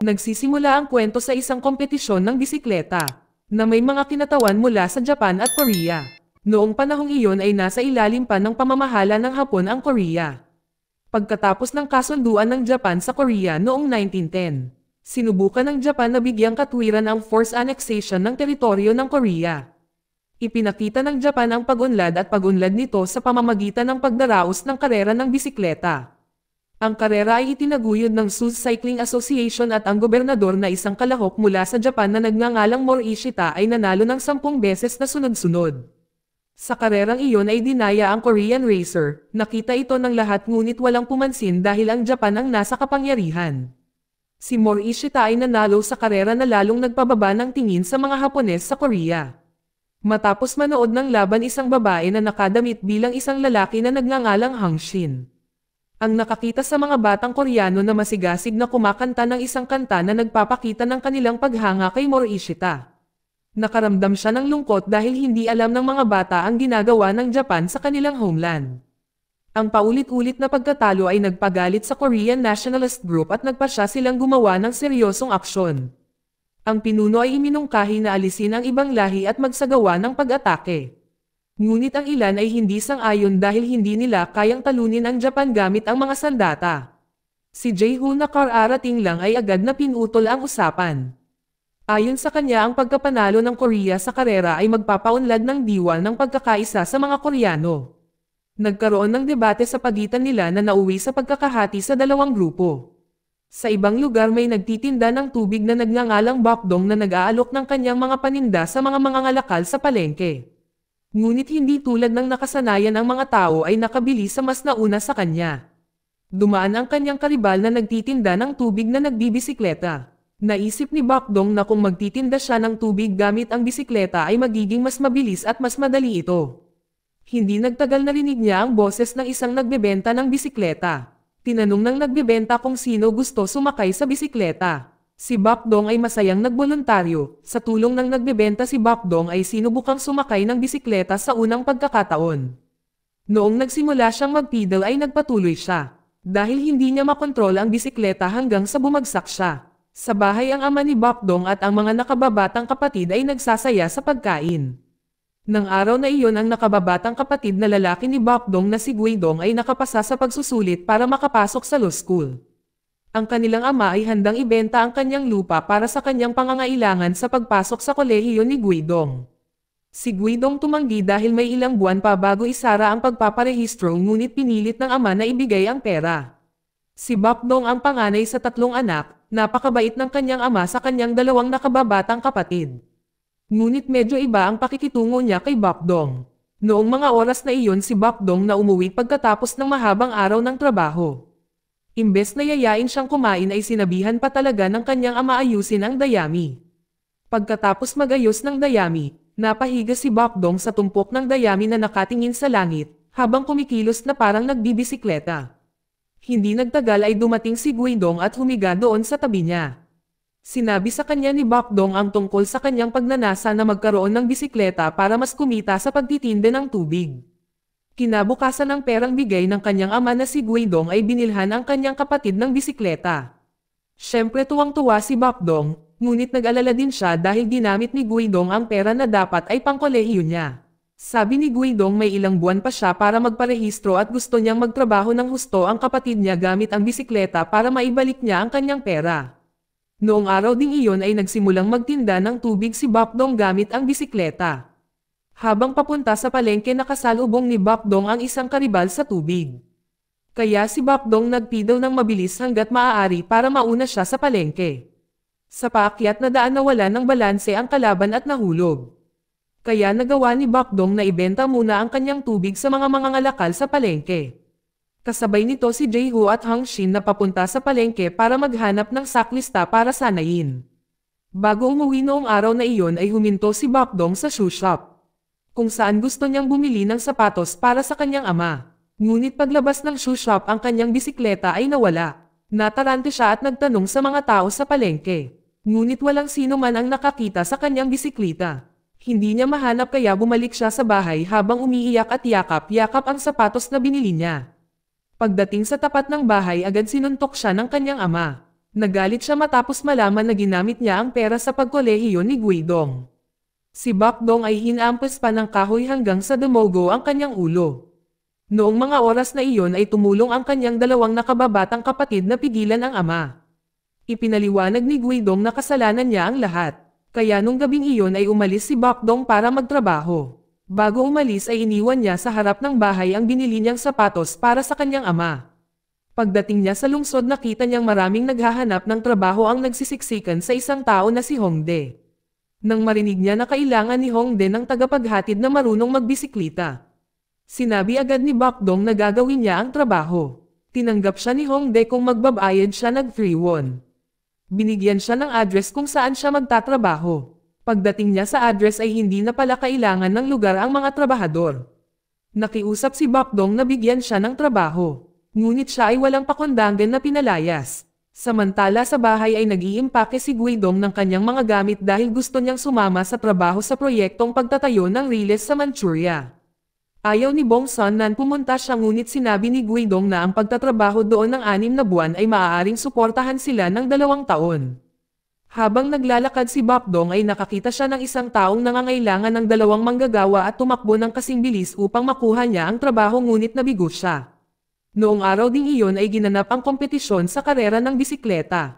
Nagsisimula ang kwento sa isang kompetisyon ng bisikleta, na may mga kinatawan mula sa Japan at Korea. Noong panahong iyon ay nasa ilalim pa ng pamamahala ng Hapon ang Korea. Pagkatapos ng kasunduan ng Japan sa Korea noong 1910, sinubukan ng Japan na bigyang katwiran ang force annexation ng teritoryo ng Korea. Ipinakita ng Japan ang pagunlad at pagunlad nito sa pamamagitan ng pagdaraos ng karera ng bisikleta. Ang karera ay itinaguyod ng Sus Cycling Association at ang gobernador na isang kalahok mula sa Japan na nagngangalang Morishita ay nanalo ng sampung beses na sunod-sunod. Sa karerang iyon ay dinaya ang Korean racer, nakita ito ng lahat ngunit walang pumansin dahil ang Japan ang nasa kapangyarihan. Si Morishita ay nanalo sa karera na lalong nagpababa ng tingin sa mga Hapones sa Korea. Matapos manood ng laban isang babae na nakadamit bilang isang lalaki na nagngangalang Hangshin ang nakakita sa mga batang Koreano na masigasig na kumakanta ng isang kanta na nagpapakita ng kanilang paghanga kay Morishita. Nakaramdam siya ng lungkot dahil hindi alam ng mga bata ang ginagawa ng Japan sa kanilang homeland. Ang paulit-ulit na pagkatalo ay nagpagalit sa Korean nationalist group at nagpasya silang gumawa ng seryosong aksyon. Ang pinuno ay iminungkahi na alisin ang ibang lahi at magsagawa ng pag-atake. Ngunit ang ilan ay hindi sang-ayon dahil hindi nila kayang talunin ang Japan gamit ang mga sandata. Si Jehu na kararating lang ay agad na pinutol ang usapan. Ayon sa kanya ang pagkapanalo ng Korea sa karera ay magpapaunlad ng diwa ng pagkakaisa sa mga Koreano. Nagkaroon ng debate sa pagitan nila na nauwi sa pagkakahati sa dalawang grupo. Sa ibang lugar may nagtitinda ng tubig na nagngangalang bakdong na nag-aalok ng kanyang mga paninda sa mga mangangalakal sa palengke. Ngunit hindi tulad ng nakasanayan ang mga tao ay nakabili sa mas nauna sa kanya. Dumaan ang kanyang karibal na nagtitinda ng tubig na nagbibisikleta. Naisip ni Bakdong na kung magtitinda siya ng tubig gamit ang bisikleta ay magiging mas mabilis at mas madali ito. Hindi nagtagal narinig niya ang boses ng isang nagbebenta ng bisikleta. Tinanong ng nagbebenta kung sino gusto sumakay sa bisikleta. Si Bakdong ay masayang nagboluntaryo. Sa tulong ng nagbebenta si Bakdong ay sinubukang sumakay ng bisikleta sa unang pagkakataon. Noong nagsimula siyang mag ay nagpatuloy siya. Dahil hindi niya makontrol ang bisikleta hanggang sa bumagsak siya. Sa bahay ang ama ni Bakdong at ang mga nakababatang kapatid ay nagsasaya sa pagkain. Nang araw na iyon ang nakababatang kapatid na lalaki ni Bakdong na si Guidong ay nakapasa sa pagsusulit para makapasok sa law school ang kanilang ama ay handang ibenta ang kanyang lupa para sa kanyang pangangailangan sa pagpasok sa kolehiyo ni Guidong. Si Guidong tumanggi dahil may ilang buwan pa bago isara ang pagpaparehistro ngunit pinilit ng ama na ibigay ang pera. Si Bakdong ang panganay sa tatlong anak, napakabait ng kanyang ama sa kanyang dalawang nakababatang kapatid. Ngunit medyo iba ang pakikitungo niya kay Bakdong. Noong mga oras na iyon si Bakdong na umuwi pagkatapos ng mahabang araw ng trabaho. Imbes na yayain siyang kumain ay sinabihan pa talaga ng kanyang ama ayusin ang dayami. Pagkatapos magayos ng dayami, napahiga si Bakdong sa tumpok ng dayami na nakatingin sa langit, habang kumikilos na parang nagbibisikleta. Hindi nagtagal ay dumating si Guidong at humiga doon sa tabi niya. Sinabi sa kanya ni Bakdong ang tungkol sa kanyang pagnanasa na magkaroon ng bisikleta para mas kumita sa pagtitinde ng tubig. Kinabukasan ng perang bigay ng kanyang ama na si Guidong ay binilhan ang kanyang kapatid ng bisikleta. Siyempre tuwang-tuwa si Bakdong, ngunit nag-alala din siya dahil ginamit ni Guidong ang pera na dapat ay pangkolehiyo niya. Sabi ni Guidong may ilang buwan pa siya para magparehistro at gusto niyang magtrabaho ng husto ang kapatid niya gamit ang bisikleta para maibalik niya ang kanyang pera. Noong araw ding iyon ay nagsimulang magtinda ng tubig si Bakdong gamit ang bisikleta habang papunta sa palengke nakasalubong ni Bakdong ang isang karibal sa tubig. Kaya si Bakdong nagpidol ng mabilis hanggat maaari para mauna siya sa palengke. Sa paakyat na daan nawala ng balanse ang kalaban at nahulog. Kaya nagawa ni Bakdong na ibenta muna ang kanyang tubig sa mga mangangalakal sa palengke. Kasabay nito si Jehu at Hang Shin na papunta sa palengke para maghanap ng saklista para sanayin. Bago umuwi noong araw na iyon ay huminto si Bakdong sa shoe shop kung saan gusto niyang bumili ng sapatos para sa kanyang ama. Ngunit paglabas ng shoe shop ang kanyang bisikleta ay nawala. Natarante siya at nagtanong sa mga tao sa palengke. Ngunit walang sino man ang nakakita sa kanyang bisikleta. Hindi niya mahanap kaya bumalik siya sa bahay habang umiiyak at yakap-yakap ang sapatos na binili niya. Pagdating sa tapat ng bahay agad sinuntok siya ng kanyang ama. Nagalit siya matapos malaman na ginamit niya ang pera sa pagkolehiyo ni Guidong. Si Bakdong ay hinampas pa ng kahoy hanggang sa dumogo ang kanyang ulo. Noong mga oras na iyon ay tumulong ang kanyang dalawang nakababatang kapatid na pigilan ang ama. Ipinaliwanag ni Guidong na kasalanan niya ang lahat. Kaya nung gabing iyon ay umalis si Bakdong para magtrabaho. Bago umalis ay iniwan niya sa harap ng bahay ang binili niyang sapatos para sa kanyang ama. Pagdating niya sa lungsod nakita niyang maraming naghahanap ng trabaho ang nagsisiksikan sa isang tao na si Hongde. Nang marinig niya na kailangan ni Hong De ng tagapaghatid na marunong magbisiklita. Sinabi agad ni Bakdong na gagawin niya ang trabaho. Tinanggap siya ni Hong De kung magbabayad siya ng 3-1. Binigyan siya ng address kung saan siya magtatrabaho. Pagdating niya sa address ay hindi na pala kailangan ng lugar ang mga trabahador. Nakiusap si Bakdong na bigyan siya ng trabaho. Ngunit siya ay walang pakondanggan na pinalayas. Samantala sa bahay ay nag-iimpake si Guidong ng kanyang mga gamit dahil gusto niyang sumama sa trabaho sa proyektong pagtatayo ng riles sa Manchuria. Ayaw ni Bong nan pumunta siya ngunit sinabi ni Guidong na ang pagtatrabaho doon ng anim na buwan ay maaaring suportahan sila ng dalawang taon. Habang naglalakad si Bakdong ay nakakita siya ng isang taong nangangailangan ng dalawang manggagawa at tumakbo ng kasing upang makuha niya ang trabaho ngunit nabigo siya. Noong araw ding iyon ay ginanap ang kompetisyon sa karera ng bisikleta.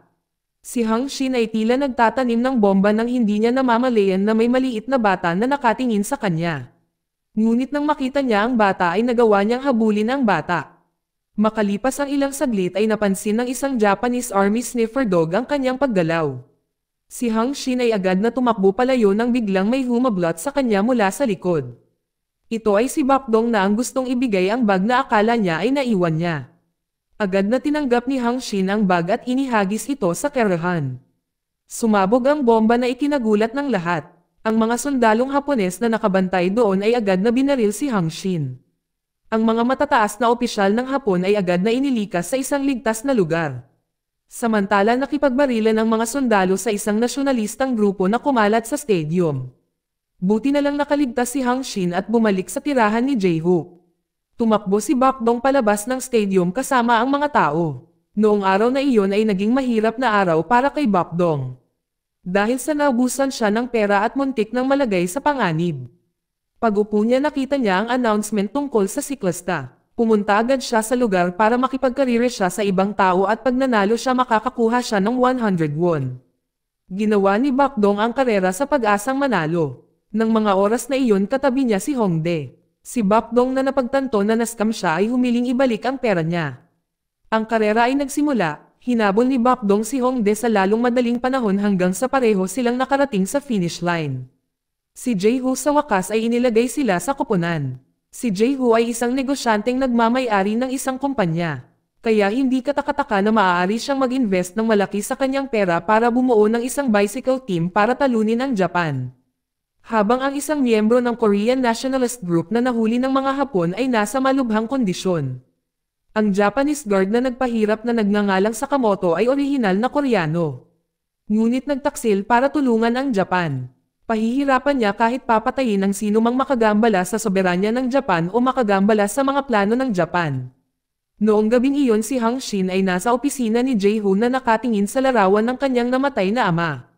Si Hang Xin ay tila nagtatanim ng bomba nang hindi niya namamalayan na may maliit na bata na nakatingin sa kanya. Ngunit nang makita niya ang bata ay nagawa niyang habulin ang bata. Makalipas ang ilang saglit ay napansin ng isang Japanese Army Sniffer Dog ang kanyang paggalaw. Si Hang Xin ay agad na tumakbo palayo nang biglang may humablot sa kanya mula sa likod. Ito ay si Bakdong na ang gustong ibigay ang bag na akala niya ay naiwan niya. Agad na tinanggap ni Hang Shin ang bag at inihagis ito sa kerehan. Sumabog ang bomba na ikinagulat ng lahat. Ang mga sundalong Hapones na nakabantay doon ay agad na binaril si Hang Shin. Ang mga matataas na opisyal ng Hapon ay agad na inilikas sa isang ligtas na lugar. Samantala nakipagbarilan ang mga sundalo sa isang nasyonalistang grupo na kumalat sa stadium. Buti na lang nakaligtas si Hang Shin at bumalik sa tirahan ni Jae-hook. Tumakbo si Dong palabas ng stadium kasama ang mga tao. Noong araw na iyon ay naging mahirap na araw para kay Dong. Dahil sa naubusan siya ng pera at muntik ng malagay sa panganib. Pag-upo niya nakita niya ang announcement tungkol sa siklista. Pumunta agad siya sa lugar para makipagkarire siya sa ibang tao at pag nanalo siya makakakuha siya ng 100 won. Ginawa ni Dong ang karera sa pag-asang manalo. Nang mga oras na iyon katabi niya si Hongde. Si Bakdong na napagtanto na naskam siya ay humiling ibalik ang pera niya. Ang karera ay nagsimula, hinabol ni Bakdong si Hongde sa lalong madaling panahon hanggang sa pareho silang nakarating sa finish line. Si jae sa wakas ay inilagay sila sa kupunan. Si jae ay isang negosyanteng nagmamayari ng isang kumpanya. Kaya hindi katakataka na maaari siyang mag-invest ng malaki sa kanyang pera para bumuo ng isang bicycle team para talunin ang Japan habang ang isang miyembro ng Korean Nationalist Group na nahuli ng mga Hapon ay nasa malubhang kondisyon. Ang Japanese guard na nagpahirap na nagngangalang sa Kamoto ay orihinal na Koreano. Ngunit nagtaksil para tulungan ang Japan. Pahihirapan niya kahit papatayin ang sinumang makagambala sa soberanya ng Japan o makagambala sa mga plano ng Japan. Noong gabing iyon si Hang Shin ay nasa opisina ni Jae-hoon na nakatingin sa larawan ng kanyang namatay na ama.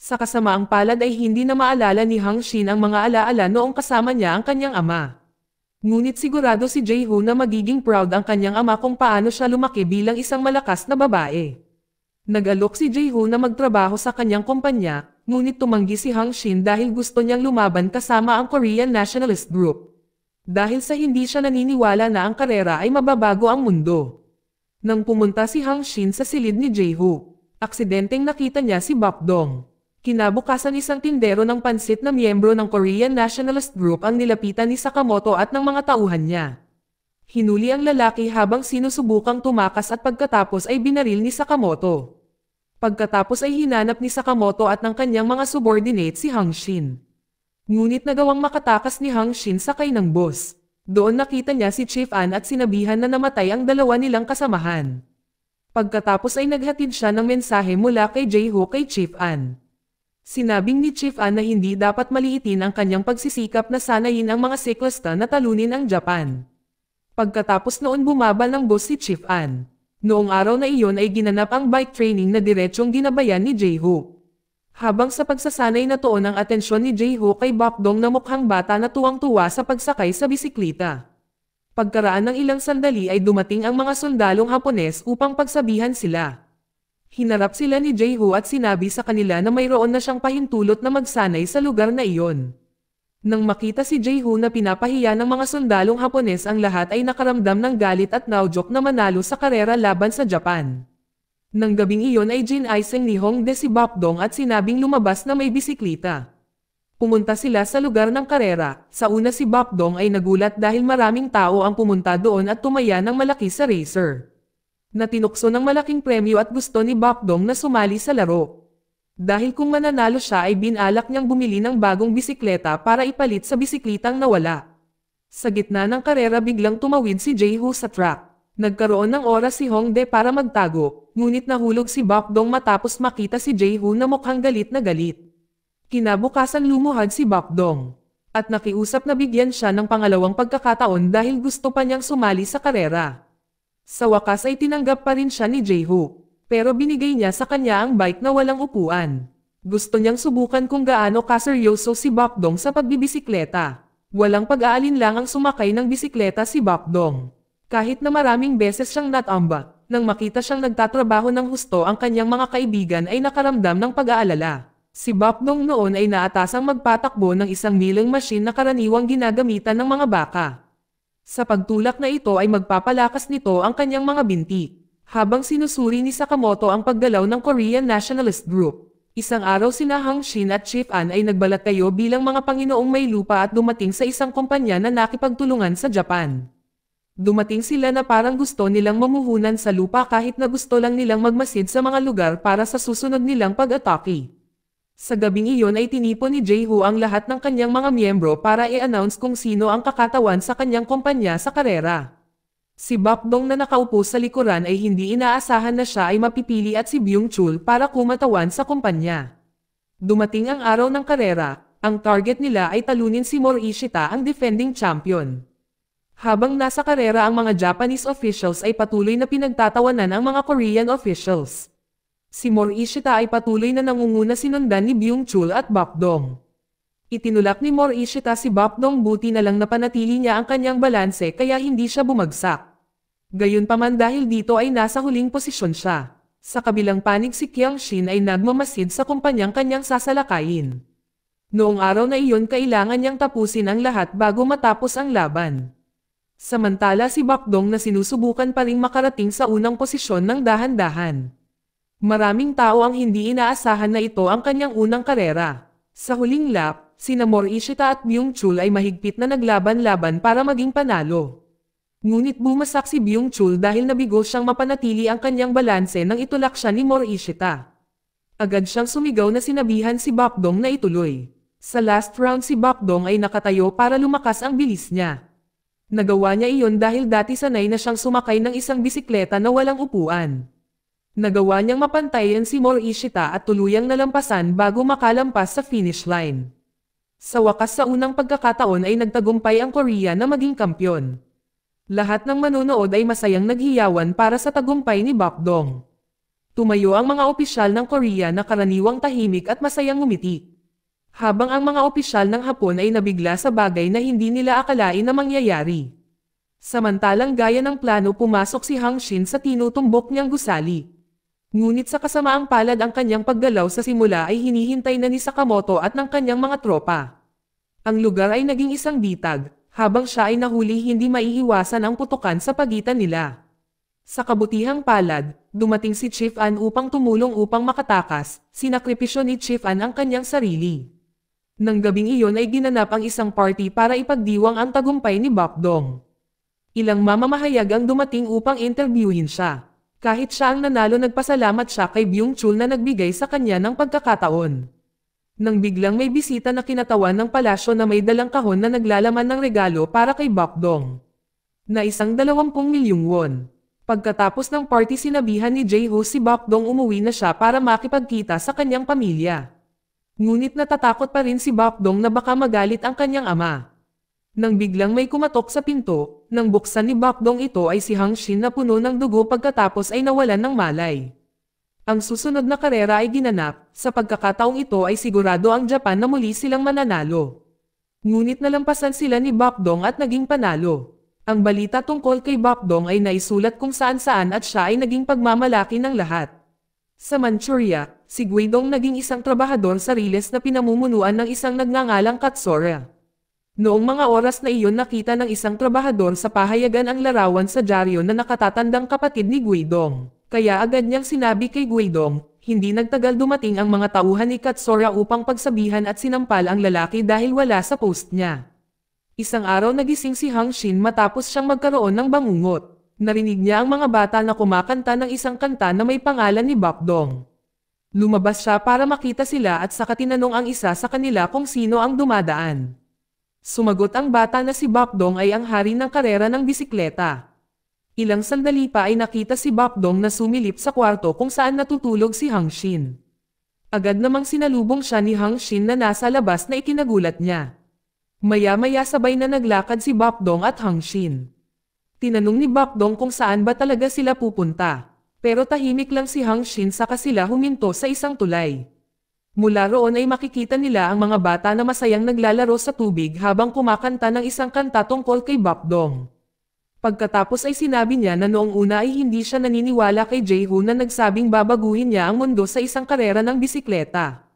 Sa kasamaang palad ay hindi na maalala ni Hang Shin ang mga alaala noong kasama niya ang kanyang ama. Ngunit sigurado si Jae-ho na magiging proud ang kanyang ama kung paano siya lumaki bilang isang malakas na babae. Nag-alok si Jae-ho na magtrabaho sa kanyang kumpanya, ngunit tumanggi si Hang Shin dahil gusto niyang lumaban kasama ang Korean Nationalist Group. Dahil sa hindi siya naniniwala na ang karera ay mababago ang mundo. Nang pumunta si Hang Shin sa silid ni Jae-ho, aksidenteng nakita niya si Dong. Kinabukasan isang tindero ng pansit na miyembro ng Korean Nationalist Group ang nilapitan ni Sakamoto at ng mga tauhan niya. Hinuli ang lalaki habang sinusubukang tumakas at pagkatapos ay binaril ni Sakamoto. Pagkatapos ay hinanap ni Sakamoto at ng kanyang mga subordinate si Hang Shin. Ngunit nagawang makatakas ni Hang Shin sakay ng boss. Doon nakita niya si Chief An at sinabihan na namatay ang dalawa nilang kasamahan. Pagkatapos ay naghatid siya ng mensahe mula kay Jay Ho kay Chief An. Sinabing ni Chief An na hindi dapat maliitin ang kanyang pagsisikap na sanayin ang mga siklista na talunin ang Japan. Pagkatapos noon bumaba ng boss si Chief An. Noong araw na iyon ay ginanap ang bike training na diretsyong ginabayan ni J-Hope. Habang sa pagsasanay na toon ang atensyon ni J-Ho kay Bakdong na mukhang bata na tuwang-tuwa sa pagsakay sa bisiklita. Pagkaraan ng ilang sandali ay dumating ang mga sundalong Hapones upang pagsabihan sila. Hinarap sila ni Jehu at sinabi sa kanila na mayroon na siyang pahintulot na magsanay sa lugar na iyon. Nang makita si Jehu na pinapahiya ng mga sundalong Hapones ang lahat ay nakaramdam ng galit at naujok na manalo sa karera laban sa Japan. Nang gabing iyon ay ginaiseng ni Hong De si Bapdong at sinabing lumabas na may bisiklita. Pumunta sila sa lugar ng karera, sa una si Bapdong ay nagulat dahil maraming tao ang pumunta doon at tumaya ng malaki sa racer na tinukso ng malaking premyo at gusto ni Bakdong na sumali sa laro. Dahil kung mananalo siya ay binalak niyang bumili ng bagong bisikleta para ipalit sa bisikletang nawala. Sa gitna ng karera biglang tumawid si Jehu sa track. Nagkaroon ng oras si Hongde para magtago, ngunit nahulog si Bakdong matapos makita si Jehu na mukhang galit na galit. Kinabukasan lumuhad si Bakdong at nakiusap na bigyan siya ng pangalawang pagkakataon dahil gusto pa niyang sumali sa karera. Sa wakas ay tinanggap pa rin siya ni j pero binigay niya sa kanya ang bike na walang upuan. Gusto niyang subukan kung gaano kaseryoso si Bakdong sa pagbibisikleta. Walang pag-aalin lang ang sumakay ng bisikleta si Bakdong. Kahit na maraming beses siyang natamba, nang makita siyang nagtatrabaho ng husto ang kanyang mga kaibigan ay nakaramdam ng pag-aalala. Si Bakdong noon ay naatasang magpatakbo ng isang milling machine na karaniwang ginagamitan ng mga baka. Sa pagtulak na ito ay magpapalakas nito ang kanyang mga binti. Habang sinusuri ni Sakamoto ang paggalaw ng Korean Nationalist Group, isang araw sina Hang Shin at Chief An ay nagbalat kayo bilang mga Panginoong may lupa at dumating sa isang kumpanya na nakipagtulungan sa Japan. Dumating sila na parang gusto nilang mamuhunan sa lupa kahit na gusto lang nilang magmasid sa mga lugar para sa susunod nilang pag-atake. Sa gabing iyon ay tinipon ni Jehu ang lahat ng kanyang mga miyembro para i-announce kung sino ang kakatawan sa kanyang kumpanya sa karera. Si Bakdong na nakaupo sa likuran ay hindi inaasahan na siya ay mapipili at si Byung Chul para kumatawan sa kumpanya. Dumating ang araw ng karera, ang target nila ay talunin si Morishita ang defending champion. Habang nasa karera ang mga Japanese officials ay patuloy na pinagtatawanan ang mga Korean officials. Si Mor Ishita ay patuloy na nangunguna sinundan ni Byung Chul at Bakdong. Itinulak ni Mor Ishita si Bakdong buti na lang napanatili niya ang kanyang balanse kaya hindi siya bumagsak. Gayunpaman dahil dito ay nasa huling posisyon siya. Sa kabilang panig si Kyung Shin ay nagmamasid sa kumpanyang kanyang sasalakayin. Noong araw na iyon kailangan niyang tapusin ang lahat bago matapos ang laban. Samantala si Bakdong na sinusubukan pa rin makarating sa unang posisyon ng dahan-dahan. Maraming tao ang hindi inaasahan na ito ang kanyang unang karera. Sa huling lap, sina Morishita at Byung Chul ay mahigpit na naglaban-laban para maging panalo. Ngunit bumasak si Byung Chul dahil nabigo siyang mapanatili ang kanyang balanse nang itulak siya ni Morishita. Agad siyang sumigaw na sinabihan si Bakdong na ituloy. Sa last round si Bakdong ay nakatayo para lumakas ang bilis niya. Nagawa niya iyon dahil dati sanay na siyang sumakay ng isang bisikleta na walang upuan. Nagawa niyang mapantayan si Mor Ishita at tuluyang nalampasan bago makalampas sa finish line. Sa wakas sa unang pagkakataon ay nagtagumpay ang Korea na maging kampyon. Lahat ng manonood ay masayang naghiyawan para sa tagumpay ni Bakdong. Tumayo ang mga opisyal ng Korea na karaniwang tahimik at masayang ngumiti. Habang ang mga opisyal ng Hapon ay nabigla sa bagay na hindi nila akalain na mangyayari. Samantalang gaya ng plano pumasok si Hang Shin sa tinutumbok niyang gusali. Ngunit sa kasamaang palad ang kanyang paggalaw sa simula ay hinihintay na ni Sakamoto at ng kanyang mga tropa. Ang lugar ay naging isang bitag, habang siya ay nahuli hindi maiiwasan ang putukan sa pagitan nila. Sa kabutihang palad, dumating si Chief An upang tumulong upang makatakas, sinakripisyo ni Chief An ang kanyang sarili. Nang gabing iyon ay ginanap ang isang party para ipagdiwang ang tagumpay ni Bakdong. Ilang mamamahayag ang dumating upang interviewin siya. Kahit siya ang nanalo nagpasalamat siya kay Byung Chul na nagbigay sa kanya ng pagkakataon. Nang biglang may bisita na kinatawan ng palasyo na may dalang kahon na naglalaman ng regalo para kay Bakdong. Na isang 20 milyong won. Pagkatapos ng party sinabihan ni J-Ho si Bakdong umuwi na siya para makipagkita sa kanyang pamilya. Ngunit natatakot pa rin si Bakdong na baka magalit ang kanyang ama. Nang biglang may kumatok sa pinto, nang buksan ni Bakdong ito ay si Hang Shin na puno ng dugo pagkatapos ay nawalan ng malay. Ang susunod na karera ay ginanap, sa pagkakataong ito ay sigurado ang Japan na muli silang mananalo. Ngunit nalampasan sila ni Bakdong at naging panalo. Ang balita tungkol kay Bakdong ay naisulat kung saan-saan at siya ay naging pagmamalaki ng lahat. Sa Manchuria, si Guidong naging isang trabahador sa riles na pinamumunuan ng isang nagngangalang Katsora. Noong mga oras na iyon nakita ng isang trabahador sa pahayagan ang larawan sa dyaryo na nakatatandang kapatid ni Guidong. Kaya agad niyang sinabi kay Guidong, hindi nagtagal dumating ang mga tauhan ni Katsora upang pagsabihan at sinampal ang lalaki dahil wala sa post niya. Isang araw nagising si Hang Shin matapos siyang magkaroon ng bangungot. Narinig niya ang mga bata na kumakanta ng isang kanta na may pangalan ni Bakdong. Lumabas siya para makita sila at saka tinanong ang isa sa kanila kung sino ang dumadaan. Sumagot ang bata na si Bakdong ay ang hari ng karera ng bisikleta. Ilang sandali pa ay nakita si Bakdong na sumilip sa kwarto kung saan natutulog si Hang Shin. Agad namang sinalubong siya ni Hang Shin na nasa labas na ikinagulat niya. Maya-maya sabay na naglakad si Bakdong at Hang Shin. Tinanong ni Bakdong kung saan ba talaga sila pupunta. Pero tahimik lang si Hang Shin saka sila huminto sa isang tulay. Mula roon ay makikita nila ang mga bata na masayang naglalaro sa tubig habang kumakanta ng isang kanta tungkol kay Bapdong. Pagkatapos ay sinabi niya na noong una ay hindi siya naniniwala kay Jehu na nagsabing babaguhin niya ang mundo sa isang karera ng bisikleta.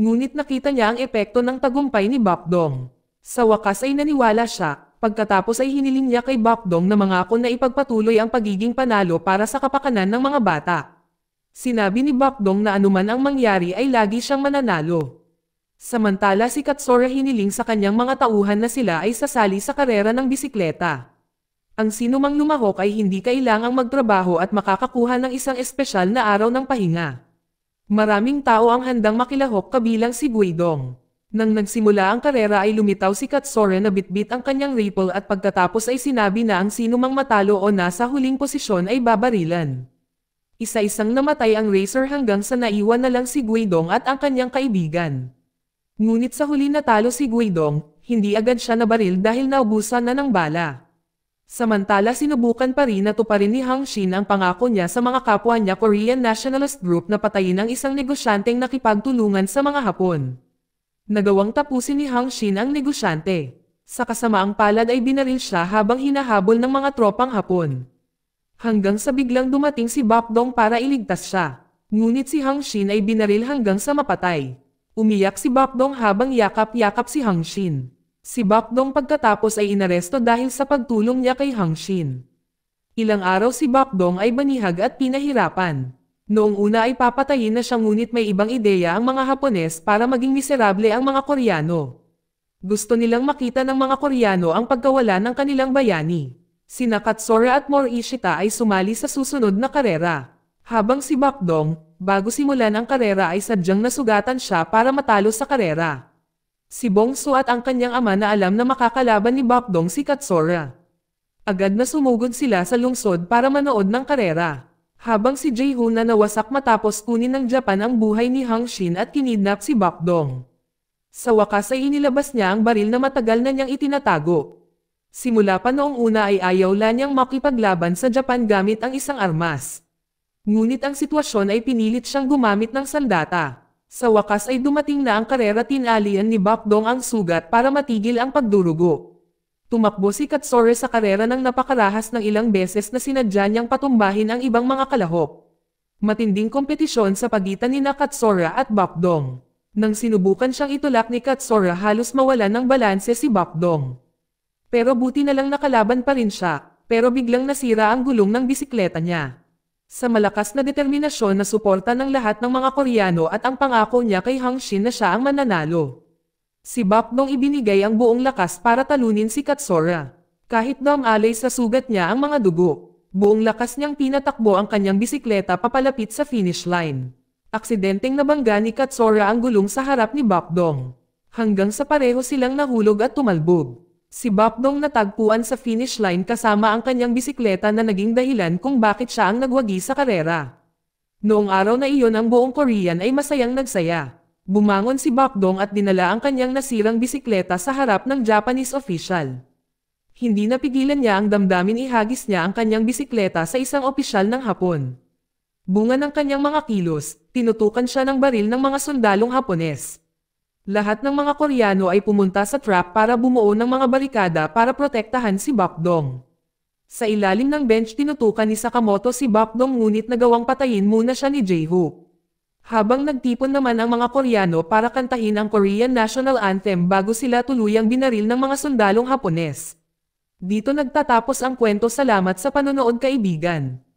Ngunit nakita niya ang epekto ng tagumpay ni Bapdong. Sa wakas ay naniwala siya, pagkatapos ay hiniling niya kay Bapdong na mga ako na ipagpatuloy ang pagiging panalo para sa kapakanan ng mga bata. Sinabi ni Bakdong na anuman ang mangyari ay lagi siyang mananalo. Samantala si Katsura hiniling sa kanyang mga tauhan na sila ay sasali sa karera ng bisikleta. Ang sinumang lumahok ay hindi kailangang magtrabaho at makakakuha ng isang espesyal na araw ng pahinga. Maraming tao ang handang makilahok kabilang si Guidong. Nang nagsimula ang karera ay lumitaw si Katsore na bitbit ang kanyang ripple at pagtatapos ay sinabi na ang sinumang matalo o nasa huling posisyon ay babarilan isa-isang namatay ang racer hanggang sa naiwan na lang si Guidong at ang kanyang kaibigan. Ngunit sa huli natalo si Guidong, hindi agad siya nabaril dahil naubusan na ng bala. Samantala sinubukan pa rin na tuparin ni Hang Shin ang pangako niya sa mga kapwa niya Korean Nationalist Group na patayin ang isang negosyanteng nakipagtulungan sa mga Hapon. Nagawang tapusin ni Hang Shin ang negosyante. Sa kasamaang palad ay binaril siya habang hinahabol ng mga tropang Hapon hanggang sa biglang dumating si Bapdong para iligtas siya. Ngunit si Hang Xin ay binaril hanggang sa mapatay. Umiyak si Bapdong habang yakap-yakap si Hang Xin. Si Bapdong pagkatapos ay inaresto dahil sa pagtulong niya kay Hang Xin. Ilang araw si Bapdong ay banihag at pinahirapan. Noong una ay papatayin na siya ngunit may ibang ideya ang mga Hapones para maging miserable ang mga Koreano. Gusto nilang makita ng mga Koreano ang pagkawala ng kanilang bayani. Sina Katsura at Morishita ay sumali sa susunod na karera. Habang si Bakdong, bago simulan ang karera ay sadyang nasugatan siya para matalo sa karera. Si Bongsu at ang kanyang ama na alam na makakalaban ni Bakdong si Katsura. Agad na sumugod sila sa lungsod para manood ng karera. Habang si Jaehoon na nawasak matapos kunin ng Japan ang buhay ni Hang Shin at kinidnap si Bakdong. Sa wakas ay inilabas niya ang baril na matagal na niyang itinatago. Simula pa noong una ay ayaw la niyang makipaglaban sa Japan gamit ang isang armas. Ngunit ang sitwasyon ay pinilit siyang gumamit ng saldata. Sa wakas ay dumating na ang karera tinalian ni Bakdong ang sugat para matigil ang pagdurugo. Tumakbo si Katsore sa karera ng napakarahas ng ilang beses na sinadya niyang patumbahin ang ibang mga kalahok. Matinding kompetisyon sa pagitan ni Katsora at Bakdong. Nang sinubukan siyang itulak ni Katsora halos mawalan ng balanse si Bakdong. Pero buti na lang nakalaban pa rin siya, pero biglang nasira ang gulong ng bisikleta niya. Sa malakas na determinasyon na suporta ng lahat ng mga Koreano at ang pangako niya kay Hang Shin na siya ang mananalo. Si Bakdong ibinigay ang buong lakas para talunin si Katsora. Kahit na ang alay sa sugat niya ang mga dugo, buong lakas niyang pinatakbo ang kanyang bisikleta papalapit sa finish line. Aksidenteng nabangga ni Katsora ang gulong sa harap ni Bakdong. Hanggang sa pareho silang nahulog at tumalbog. Si Bapdong natagpuan sa finish line kasama ang kanyang bisikleta na naging dahilan kung bakit siya ang nagwagi sa karera. Noong araw na iyon ang buong Korean ay masayang nagsaya. Bumangon si Bapdong at dinala ang kanyang nasirang bisikleta sa harap ng Japanese official. Hindi napigilan niya ang damdamin ihagis niya ang kanyang bisikleta sa isang opisyal ng Hapon. Bunga ng kanyang mga kilos, tinutukan siya ng baril ng mga sundalong Hapones. Lahat ng mga Koreano ay pumunta sa trap para bumuo ng mga barikada para protektahan si Bakdong. Sa ilalim ng bench tinutukan ni Sakamoto si Bakdong ngunit nagawang patayin muna siya ni J-Hope. Habang nagtipon naman ang mga Koreano para kantahin ang Korean National Anthem bago sila tuluyang binaril ng mga sundalong Hapones. Dito nagtatapos ang kwento salamat sa panonood kaibigan.